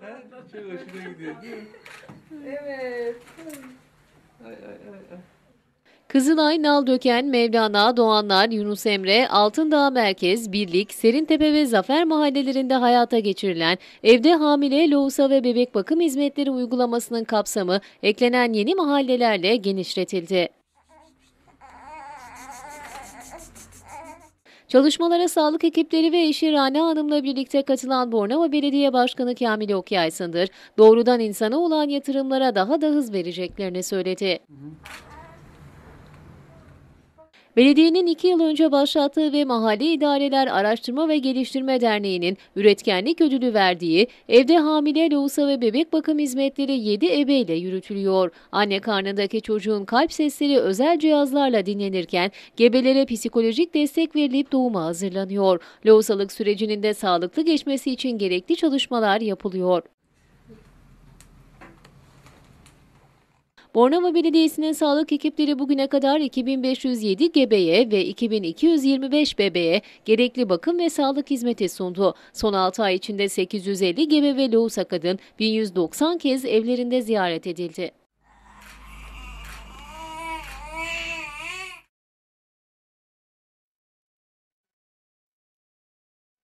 Ha? Çok hoşuna gidiyor. Evet. Ay ay ay. Kızılay, Naldöken, Mevlana, Doğanlar, Yunus Emre, Altındağ Merkez, Birlik, Serintepe ve Zafer mahallelerinde hayata geçirilen evde hamile, lohusa ve bebek bakım hizmetleri uygulamasının kapsamı eklenen yeni mahallelerle genişletildi. Çalışmalara sağlık ekipleri ve eşi Rana Hanım'la birlikte katılan Bornova Belediye Başkanı Kamil Okyaysındır. Doğrudan insana olan yatırımlara daha da hız vereceklerini söyledi. Hı hı. Belediyenin iki yıl önce başlattığı ve Mahalle İdareler Araştırma ve Geliştirme Derneği'nin üretkenlik ödülü verdiği evde hamile, lohusa ve bebek bakım hizmetleri 7 ebeyle yürütülüyor. Anne karnındaki çocuğun kalp sesleri özel cihazlarla dinlenirken gebelere psikolojik destek verilip doğuma hazırlanıyor. Lohusalık sürecinin de sağlıklı geçmesi için gerekli çalışmalar yapılıyor. Bornova Belediyesi'nin sağlık ekipleri bugüne kadar 2507 gebeye ve 2225 bebeğe gerekli bakım ve sağlık hizmeti sundu. Son 6 ay içinde 850 gebe ve lohusa kadın 1190 kez evlerinde ziyaret edildi.